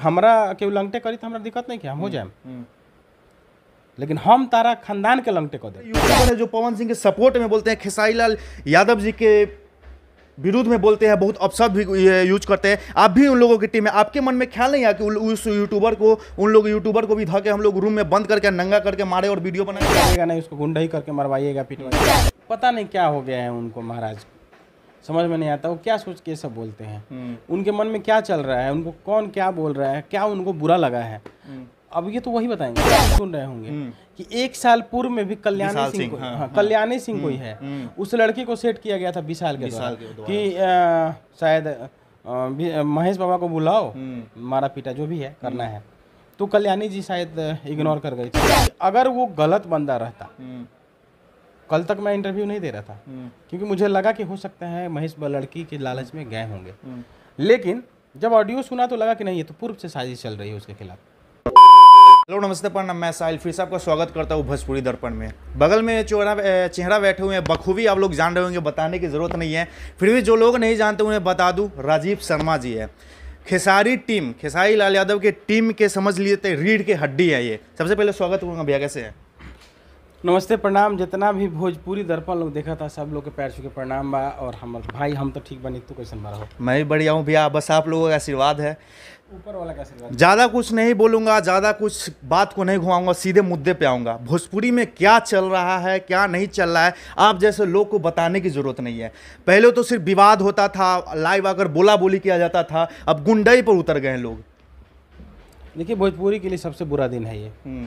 हमारा के लंगटे करी तो हमारा दिक्कत नहीं क्या हम हो हम्म, जाए हम्म। लेकिन हम तारा खानदान के लंगटे कर दे जो पवन सिंह के सपोर्ट में बोलते हैं खेसाई लाल यादव जी के विरोध में बोलते हैं बहुत अपशब्द भी यूज करते हैं आप भी उन लोगों की टीम है आपके मन में ख्याल नहीं आया कि उस यूट्यूबर को उन लोग यूट्यूबर को भी धके हम लोग रूम में बंद करके नंगा करके मारे और वीडियो बनाएगा नहीं उसको गुंडा ही करके मरवाइएगा पिटवाइएगा पता नहीं क्या हो गया है उनको महाराज समझ में नहीं आता वो क्या सोच के सब बोलते हैं हम्म। उनके मन में क्या चल रहा है उनको कौन क्या बोल रहा है क्या उनको बुरा लगा है हम्म। अब ये तो वही बताएंगे सुन रहे होंगे हम्म। कि एक साल पूर्व में भी कल्याणी सिंह हाँ, हाँ, हाँ, कल्याणी सिंह कोई है उस लड़की को सेट किया गया था विशाल के द्वारा कि आ, शायद आ, महेश बाबा को बुलाओ मारा पीटा जो भी है करना है तो कल्याणी जी शायद इग्नोर कर गई थी अगर वो गलत बंदा रहता कल तक मैं इंटरव्यू नहीं दे रहा था हम्म। क्योंकि मुझे लगा कि हो सकता है महेश लड़की के लालच में गए होंगे हम्म। लेकिन जब ऑडियो सुना तो लगा कि नहीं ये तो पूर्व से साजिश चल रही है उसके खिलाफ हेलो नमस्ते प्रणाम मैं साहिल फिर से आपका स्वागत करता हूँ भोजपुरी दर्पण में बगल में चोरा चेहरा बैठे हुए हैं बखूबी आप लोग जान रहे होंगे बताने की ज़रूरत नहीं है फिर भी जो लोग नहीं जानते उन्हें बता दूँ राजीव शर्मा जी है खेसारी टीम खेसारी लाल यादव के टीम के समझ लिए थे रीढ़ के हड्डी है ये सबसे पहले स्वागत करूँगा भैया कैसे हैं नमस्ते प्रणाम जितना भी भोजपुरी दर्पण लोग देखा था सब लोग के पैर छू के प्रणाम बा और हम भाई हम तो ठीक बनी तो कैसे हो मैं भी बढ़िया हूँ भैया बस आप लोगों का आशीर्वाद है ऊपर वाला का आशीर्वाद ज़्यादा कुछ नहीं बोलूँगा ज़्यादा कुछ बात को नहीं घुमाऊँगा सीधे मुद्दे पे आऊँगा भोजपुरी में क्या चल रहा है क्या नहीं चल रहा है आप जैसे लोग को बताने की ज़रूरत नहीं है पहले तो सिर्फ विवाद होता था लाइव आकर बोला बोली किया जाता था अब गुंडई पर उतर गए लोग देखिए भोजपुरी के लिए सबसे बुरा दिन है ये हम्म।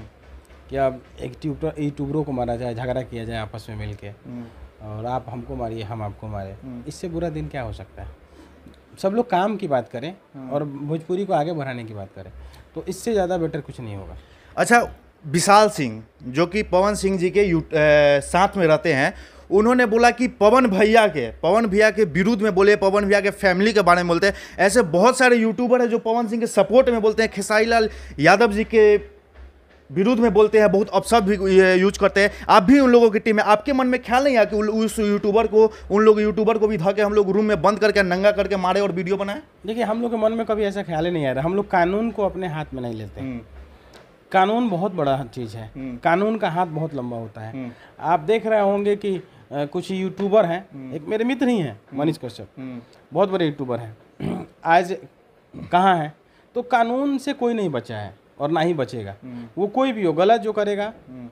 या एक ट्यूटर को मारा जाए झगड़ा किया जाए आपस में मिल के हम्म। और आप हमको मारिए हम आपको मारे हम्म। इससे बुरा दिन क्या हो सकता है सब लोग काम की बात करें हम्म। और भोजपुरी को आगे बढ़ाने की बात करें तो इससे ज़्यादा बेटर कुछ नहीं होगा अच्छा विशाल सिंह जो कि पवन सिंह जी के ए, साथ में रहते हैं उन्होंने बोला कि पवन भैया के पवन भैया के विरुद्ध में बोले पवन भैया के फैमिली के बारे में बोलते हैं ऐसे बहुत सारे यूट्यूबर हैं जो पवन सिंह के सपोर्ट में बोलते हैं खेसारी लाल यादव जी के विरोध में बोलते हैं बहुत अपशब्द भी यूज करते हैं आप भी उन लोगों की टीम है आपके मन में ख्याल नहीं आया कि उस यूट्यूबर को उन लोग यूट्यूबर को भी के हम लोग रूम में बंद करके नंगा करके मारे और वीडियो बनाए देखिए हम लोग के मन में कभी ऐसा ख्याल ही नहीं आ रहा हम लोग कानून को अपने हाथ में नहीं लेते हम्म। कानून बहुत बड़ा चीज़ है हम्म। कानून का हाथ बहुत लंबा होता है हम्म। आप देख रहे होंगे कि कुछ यूट्यूबर हैं एक मेरे मित्र ही हैं मनीष कश्यप बहुत बड़े यूट्यूबर हैं आज कहाँ हैं तो कानून से कोई नहीं बचा है और ना ही बचेगा हम्म। वो कोई भी हो गलत जो करेगा हम्म।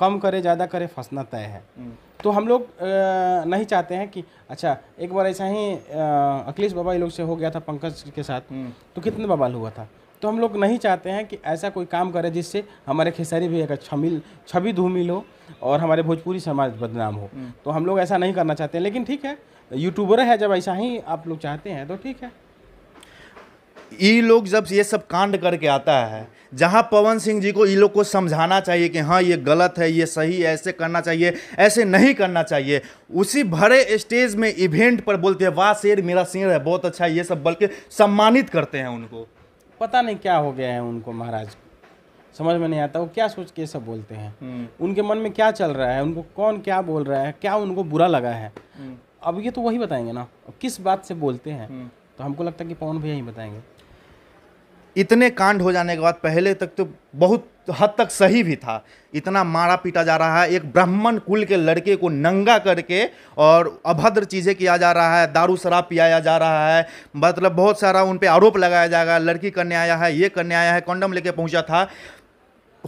कम करे ज़्यादा करे फंसना तय है हम्म। तो हम लोग नहीं चाहते हैं कि अच्छा एक बार ऐसा ही अखिलेश बाबा ये लोग से हो गया था पंकज के साथ तो कितने बवाल हुआ था तो हम लोग नहीं चाहते हैं कि ऐसा कोई काम करे जिससे हमारे खेसारी भी एक छमिल छवि धूमिल हो और हमारे भोजपुरी समाज बदनाम हो तो हम लोग ऐसा नहीं करना चाहते हैं लेकिन ठीक है यूट्यूबर है जब ऐसा ही आप लोग चाहते हैं तो ठीक है ये लोग जब ये सब कांड करके आता है जहाँ पवन सिंह जी को ये लोग को समझाना चाहिए कि हाँ ये गलत है ये सही है ऐसे करना चाहिए ऐसे नहीं करना चाहिए उसी भरे स्टेज में इवेंट पर बोलते हैं वाह शेर मेरा शेर है बहुत अच्छा है ये सब बल्कि सम्मानित करते हैं उनको पता नहीं क्या हो गया है उनको महाराज समझ में नहीं आता वो क्या सोच के सब बोलते हैं हम्म। उनके मन में क्या चल रहा है उनको कौन क्या बोल रहा है क्या उनको बुरा लगा है हम्म। अब ये तो वही बताएंगे ना किस बात से बोलते हैं हम्म। तो हमको लगता है कि पवन भैया ही बताएंगे इतने कांड हो जाने के बाद पहले तक तो बहुत हद तक सही भी था इतना मारा पीटा जा रहा है एक ब्राह्मण कुल के लड़के को नंगा करके और अभद्र चीज़ें किया जा रहा है दारू शराब पियाया जा रहा है मतलब बहुत सारा उन पर आरोप लगाया जाएगा लड़की करने आया है ये करने आया है कॉन्डम लेके पहुंचा था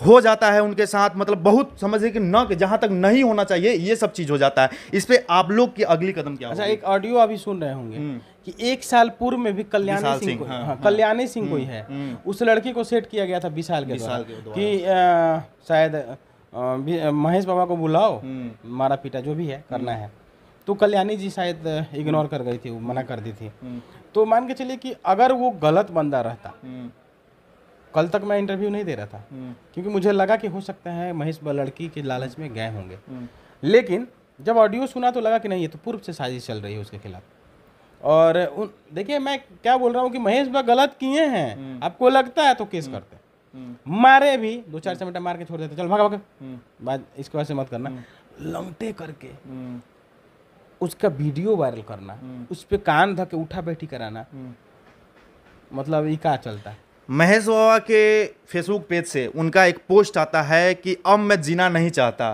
हो जाता है उनके साथ मतलब बहुत समझिए कि न जहाँ तक नहीं होना चाहिए ये सब चीज़ हो जाता है इस पर आप लोग की अगली कदम क्या अच्छा एक ऑडियो अभी सुन रहे होंगे हम्म। कि एक साल पूर्व में भी कल्याणी सिंह हाँ, हाँ, हाँ, कल्याणी सिंह कोई हम्म, है हम्म। उस लड़की को सेट किया गया था विशाल के द्वारा कि शायद महेश बाबा को बुलाओ हम्म। मारा पीटा जो भी है करना है तो कल्याणी जी शायद इग्नोर कर गई थी मना कर दी थी तो मान के चलिए कि अगर वो गलत बंदा रहता कल तक मैं इंटरव्यू नहीं दे रहा था क्योंकि मुझे लगा कि हो सकता है महेश लड़की के लालच में गए होंगे लेकिन जब ऑडियो सुना तो लगा कि नहीं ये तो पूर्व से साजिश चल रही है उसके खिलाफ और उन देखिए मैं क्या बोल रहा हूँ कि महेश भाई गलत किए हैं हम्म। आपको लगता है तो केस हम्म। करते हम्म। मारे भी दो चार समेटा मार के छोड़ देते चल भागा भागा बाद इसके बाद से मत करना लंगटे करके उसका वीडियो वायरल करना उस पर कान धके उठा बैठी कराना मतलब ये क्या चलता है महेश बाबा के फेसबुक पेज से उनका एक पोस्ट आता है कि अब मैं जीना नहीं चाहता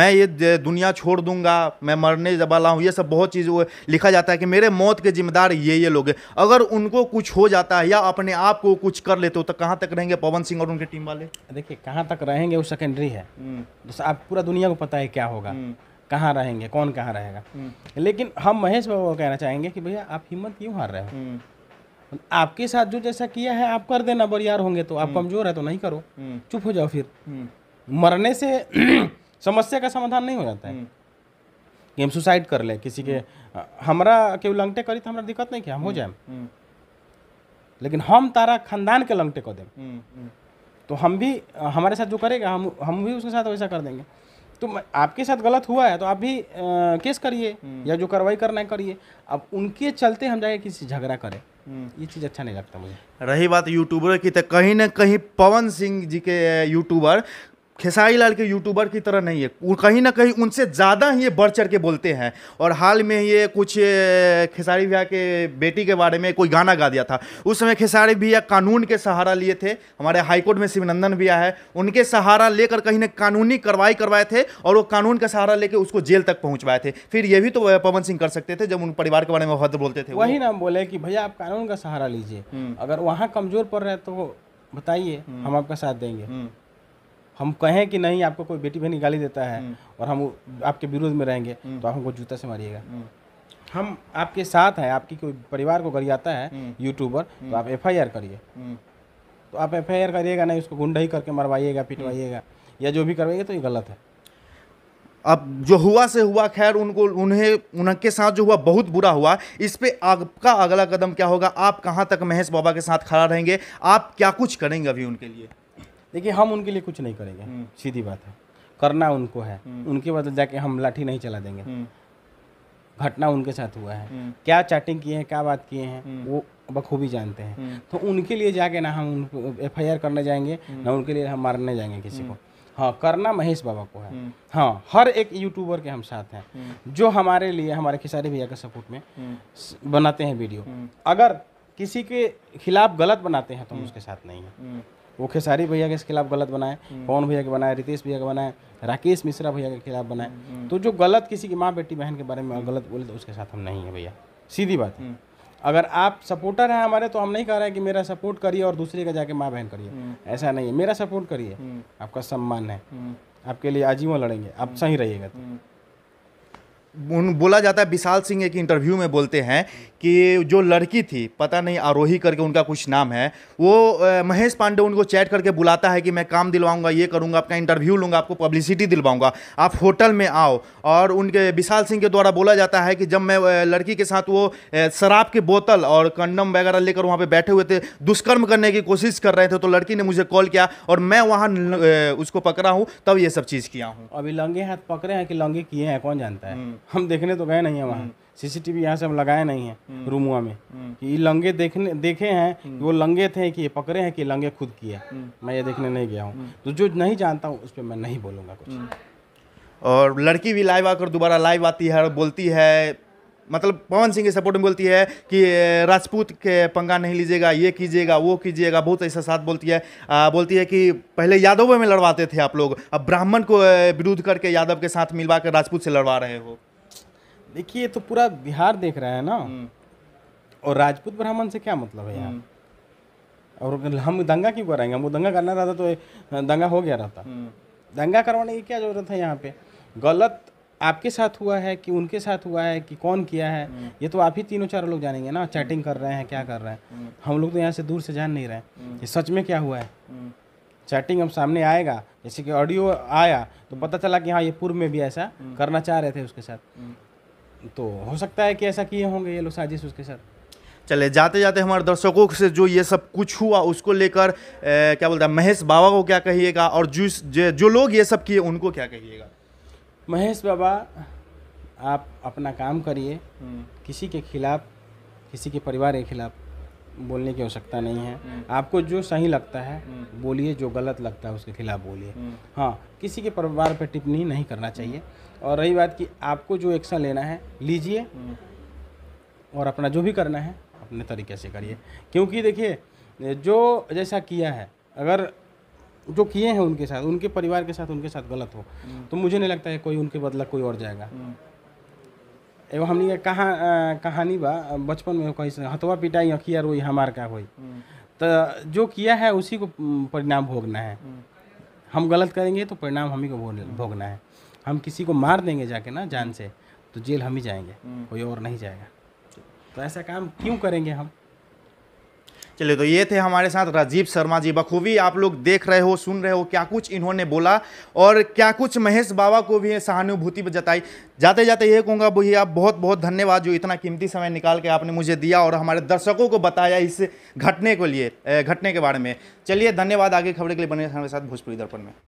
मैं ये दुनिया छोड़ दूंगा मैं मरने वाला हूँ ये सब बहुत चीज़ लिखा जाता है कि मेरे मौत के जिम्मेदार ये ये लोग हैं अगर उनको कुछ हो जाता है या अपने आप को कुछ कर लेते हो तो कहाँ तक रहेंगे पवन सिंह और उनके टीम वाले देखिए कहाँ तक रहेंगे वो सेकेंडरी है जैसे हम्म। आप पूरा दुनिया को पता है क्या होगा हम्म। कहाँ रहेंगे कौन कहाँ रहेगा हम्म। लेकिन हम महेश बाबा को कहना चाहेंगे कि भैया आप हिम्मत क्यों हार रहे हो आपके साथ जो जैसा किया है आप कर देना बरियार होंगे तो आप हम्म। कमजोर है तो नहीं करो हम्म। चुप हो जाओ फिर हम्म। मरने से समस्या का समाधान नहीं हो जाता है कि हम सुसाइड कर ले किसी के हमारा के उलंगटे करी तो हमारा दिक्कत नहीं किया हम हो जाए लेकिन हम तारा खानदान के लंगटे कर दें तो हम भी हमारे साथ जो करेगा हम हम भी उसके साथ वैसा कर देंगे तो आपके साथ गलत हुआ है तो आप भी आ, केस करिए या जो कार्रवाई करना है करिए अब उनके चलते हम जाके किसी झगड़ा करें हम्म। ये चीज़ अच्छा नहीं लगता मुझे रही बात यूट्यूबर की तो कहीं ना कहीं पवन सिंह जी के यूट्यूबर खेसारी लाल के यूट्यूबर की तरह नहीं है कहीं ना कहीं उनसे ज़्यादा ही ये बढ़ चढ़ के बोलते हैं और हाल में ये कुछ खेसारी भैया के बेटी के बारे में कोई गाना गा दिया था उस समय खेसारी भैया कानून के सहारा लिए थे हमारे हाईकोर्ट में शिवनंदन भैया है उनके सहारा लेकर कहीं ना कानूनी कार्रवाई करवाए थे और वो कानून का सहारा लेकर उसको जेल तक पहुँचवाए थे फिर ये भी तो पवन सिंह कर सकते थे जब उन परिवार के बारे में भद्र बोलते थे वही ना बोले कि भैया आप कानून का सहारा लीजिए हम्म। अगर वहाँ कमज़ोर पड़ रहे तो बताइए हम्म। हम आपका साथ देंगे हम्म। हम कहें कि नहीं आपको कोई बेटी बहन गाली देता है हम्म। और हम आपके विरोध में रहेंगे हम्म। तो आप हमको जूता से मारिएगा हम्म। हम आपके साथ हैं आपकी कोई परिवार को गरियाता है यूट्यूबर तो, तो आप एफ करिए तो आप एफ करिएगा नहीं उसको गुंडा ही करके मरवाइएगा पिटवाइएगा या जो भी करवाइएगा तो ये गलत है अब जो हुआ से हुआ खैर उनको उन्हें उनके साथ जो हुआ बहुत बुरा हुआ इस पर आपका अगला कदम क्या होगा आप कहाँ तक महेश बाबा के साथ खड़ा रहेंगे आप क्या कुछ करेंगे अभी उनके लिए देखिए हम उनके लिए कुछ नहीं करेंगे हम्म। सीधी बात है करना उनको है हम्म। उनके बदल जाके हम लाठी नहीं चला देंगे हम्म। घटना उनके साथ हुआ है क्या चैटिंग किए हैं क्या बात किए हैं वो बखूबी जानते हैं तो उनके लिए जाके ना हम उनको एफ करने जाएंगे ना उनके लिए हम मारने जाएंगे किसी को हाँ करना महेश बाबा को है हाँ हर एक यूट्यूबर के हम साथ हैं जो हमारे लिए हमारे खिसारी भैया के सपोर्ट में बनाते हैं वीडियो अगर किसी के खिलाफ गलत बनाते हैं तो हम उसके साथ नहीं हैं वो खेसारी भैया के खिलाफ गलत बनाए हम्म। पवन भैया के बनाए रितेश भैया के बनाए राकेश मिश्रा भैया के खिलाफ बनाए हम्म, हम्म। तो जो गलत किसी की माँ बेटी बहन के बारे में गलत बोले तो उसके साथ हम नहीं है भैया सीधी बात है अगर आप सपोर्टर हैं हमारे तो हम नहीं कह रहे हैं कि मेरा सपोर्ट करिए और दूसरे का जाके माँ बहन करिए ऐसा नहीं है मेरा सपोर्ट करिए आपका सम्मान है आपके लिए आजीवन लड़ेंगे आप सही रहिएगा तो उन बोला जाता है विशाल सिंह एक इंटरव्यू में बोलते हैं कि जो लड़की थी पता नहीं आरोही करके उनका कुछ नाम है वो महेश पांडे उनको चैट करके बुलाता है कि मैं काम दिलवाऊंगा ये करूंगा आपका इंटरव्यू लूंगा आपको पब्लिसिटी दिलवाऊंगा आप होटल में आओ और उनके विशाल सिंह के द्वारा बोला जाता है कि जब मैं लड़की के साथ वो शराब की बोतल और कंडम वगैरह लेकर वहाँ पर बैठे हुए थे दुष्कर्म करने की कोशिश कर रहे थे तो लड़की ने मुझे कॉल किया और मैं वहाँ उसको पकड़ा हूँ तब ये सब चीज़ किया हूँ अभी लंगे हाथ पकड़े हैं कि लंगे किए हैं कौन जानता है हम्म। हम देखने तो गए नहीं हैं वहाँ सीसीटीवी हम्म। यहाँ से हम लगाए नहीं हैं हम्म। रूमुआ में हम्म। कि ये लंगे देखने देखे हैं वो लंगे थे कि ये पकड़े हैं कि लंगे खुद किए मैं ये देखने नहीं गया हूँ तो जो नहीं जानता हूँ उस पर मैं नहीं बोलूँगा कुछ और लड़की भी लाइव आकर दोबारा लाइव आती है और बोलती है मतलब पवन सिंह के सपोर्ट में बोलती है कि राजपूत के पंगा नहीं लीजिएगा ये कीजिएगा वो कीजिएगा बहुत ऐसा साथ बोलती है आ, बोलती है कि पहले यादवों में लड़वाते थे आप लोग अब ब्राह्मण को विरोध करके यादव के साथ मिलवा कर राजपूत से लड़वा रहे हो देखिए तो पूरा बिहार देख रहा है ना हम्म। और राजपूत ब्राह्मण से क्या मतलब है यार हम्म। और हम दंगा क्यों कराएंगे हम दंगा करना रहता तो दंगा हो गया रहता हम्म। दंगा करवाने की क्या जरूरत है यहाँ पे गलत आपके साथ हुआ है कि उनके साथ हुआ है कि कौन किया है ये तो आप ही तीनों चार लोग जानेंगे ना चैटिंग कर रहे हैं क्या कर रहे हैं हम लोग तो यहाँ से दूर से जान नहीं रहे हैं सच में क्या हुआ है चैटिंग अब सामने आएगा जैसे कि ऑडियो आया तो पता चला कि हाँ ये पूर्व में भी ऐसा करना चाह रहे थे उसके साथ तो हो सकता है कि ऐसा किए होंगे ये लोग साजिश उसके साथ चले जाते जाते हमारे दर्शकों से जो ये सब कुछ हुआ उसको लेकर क्या बोलता है महेश बाबा को क्या कहिएगा और जिस जो जो लोग ये सब किए उनको क्या कहिएगा महेश बाबा आप अपना काम करिए हम्म। किसी के खिलाफ किसी के परिवार के खिलाफ बोलने की आवश्यकता नहीं है हम्म। आपको जो सही लगता है हम्म। बोलिए जो गलत लगता है उसके खिलाफ बोलिए हम्म। हाँ किसी के परिवार पर टिप्पणी नहीं करना चाहिए और रही बात कि आपको जो एक्शन लेना है लीजिए और अपना जो भी करना है अपने तरीके से करिए क्योंकि देखिए जो जैसा किया है अगर जो किए हैं उनके साथ उनके परिवार के साथ उनके साथ गलत हो तो मुझे नहीं लगता है कोई उनके बदला कोई और जाएगा एगो हमने के कहा कहानी बा बचपन में कहीं से पिटाई अखिया रोई हमार का होई तो जो किया है उसी को परिणाम भोगना है हम्म। हम गलत करेंगे तो परिणाम हम ही को भोगना है हम किसी को मार देंगे जाके ना जान से तो जेल हम ही जाएंगे हम्म। कोई और नहीं जाएगा तो ऐसा काम क्यों करेंगे हम चलिए तो ये थे हमारे साथ राजीव शर्मा जी बखूबी आप लोग देख रहे हो सुन रहे हो क्या कुछ इन्होंने बोला और क्या कुछ महेश बाबा को भी सहानुभूति जताई जाते जाते ये कहूँगा भैया बहुत बहुत धन्यवाद जो इतना कीमती समय निकाल के आपने मुझे दिया और हमारे दर्शकों को बताया इस घटने को लिए घटने के बारे में चलिए धन्यवाद आगे खबरें के लिए बने हमारे साथ भोजपुरी दर्पण में